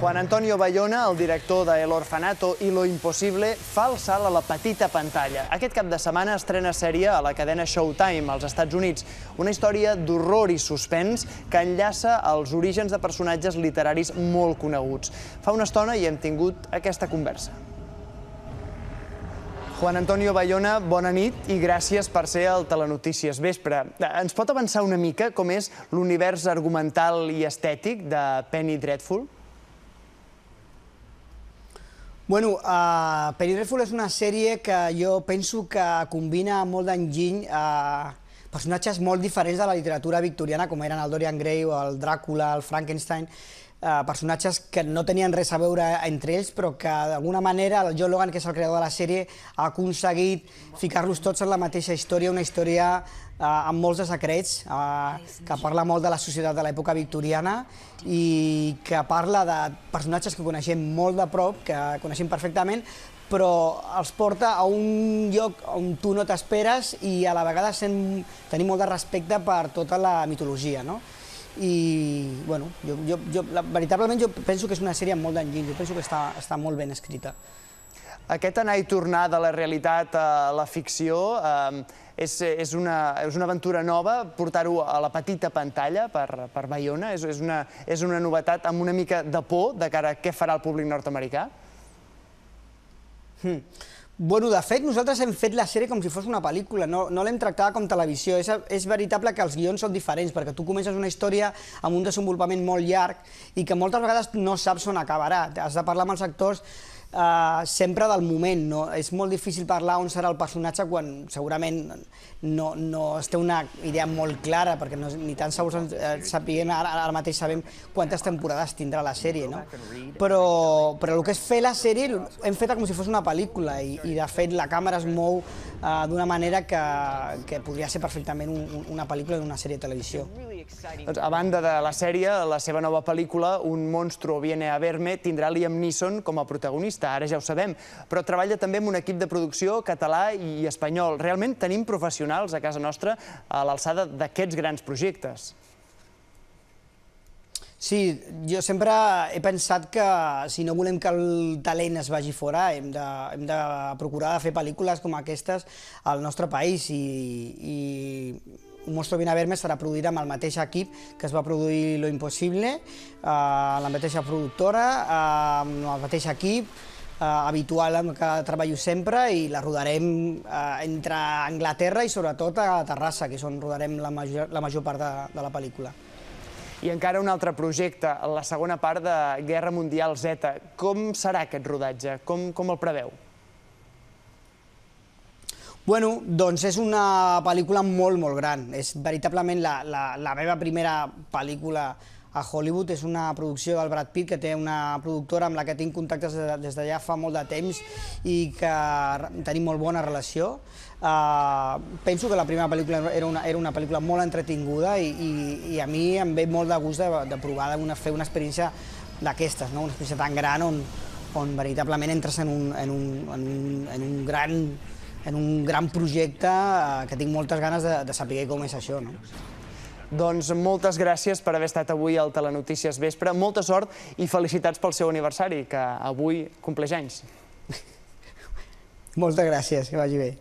Juan Antonio Bayona, el director de El Orfanato i Lo Imposible, fa el salt a la petita pantalla. Aquest cap de setmana estrena sèrie a la cadena Showtime, als Estats Units. Una història d'horror i suspens que enllaça els orígens de personatges literaris molt coneguts. Fa una estona hi hem tingut aquesta conversa. Juan Antonio Bayona, bona nit i gràcies per ser al Telenotícies Vespre. Ens pot avançar una mica com és l'univers argumental i estètic de Penny Dreadful? Bueno, uh, Perírèfol és una sèrie que jo penso que combina molt d'enginy uh, personatges molt diferents de la literatura victoriana, com eren el Dorian Gray o el Dràcula, el Frankenstein, eh, personatges que no tenien res a veure entre ells, però que d'alguna manera el John Logan, que és el creador de la sèrie, ha aconseguit ficar-los tots en la mateixa història, una història eh, amb molts desacrets, secrets, eh, que parla molt de la societat de l'època victoriana i que parla de personatges que coneixem molt de prop, que coneixem perfectament, però els porta a un lloc on tu no t'esperes i a la vegada sent, tenir molt de respecte per tota la mitologia, no? I, bueno, jo, jo, jo la, veritablement jo penso que és una sèrie amb molt d'enginy, jo penso que està, està molt ben escrita. Aquest anar i tornar de la realitat a la ficció eh, és, és, una, és una aventura nova, portar-ho a la petita pantalla per, per Bayona, és, és, una, és una novetat amb una mica de por de cara a què farà el públic nord-americà? Hmm. Bueno, de fet, nosaltres hem fet la sèrie com si fos una pel·lícula, no, no l'hem tractada com televisió. És, és veritable que els guions són diferents, perquè tu comences una història amb un desenvolupament molt llarg i que moltes vegades no saps on acabarà. Has de parlar amb els actors eh, sempre del moment. No? És molt difícil parlar on serà el personatge quan segurament no, no es té una idea molt clara, perquè no, ni tan segur que eh, sapiguem, ara, mateix sabem quantes temporades tindrà la sèrie. No? Però, el que és fer la sèrie hem fet com si fos una pel·lícula i, i de fet la càmera es mou eh, d'una manera que, que podria ser perfectament un, una pel·lícula d'una sèrie de televisió. Doncs, a banda de la sèrie, la seva nova pel·lícula, Un monstru viene a verme, tindrà Liam Neeson com a protagonista, ara ja ho sabem, però treballa també amb un equip de producció català i espanyol. Realment tenim professionals a casa nostra a l'alçada d'aquests grans projectes. Sí, jo sempre he pensat que si no volem que el talent es vagi fora hem de, hem de procurar fer pel·lícules com aquestes al nostre país i, i un mostro vine a verme estarà produïda amb el mateix equip que es va produir Lo Impossible, eh, la mateixa productora, eh, amb el mateix equip, eh, habitual amb què treballo sempre i la rodarem eh, entre Anglaterra i sobretot a Terrassa, que és on rodarem la major, la major part de, la pel·lícula. I encara un altre projecte, la segona part de Guerra Mundial Z. Com serà aquest rodatge? Com, com el preveu? Bueno, doncs és una pel·lícula molt, molt gran. És veritablement la, la, la meva primera pel·lícula a Hollywood. És una producció del Brad Pitt, que té una productora amb la que tinc contactes de, des d'allà fa molt de temps i que tenim molt bona relació. Uh, penso que la primera pel·lícula era una, era una pel·lícula molt entretinguda i, i, i a mi em ve molt de gust de, de provar de fer una experiència d'aquestes, no? una experiència tan gran on, on veritablement entres en un, en un, en un, en un gran en un gran projecte eh, que tinc moltes ganes de, de saber com és això. No? Doncs moltes gràcies per haver estat avui al Telenotícies Vespre. Molta sort i felicitats pel seu aniversari, que avui compleix anys. Moltes gràcies, que vagi bé.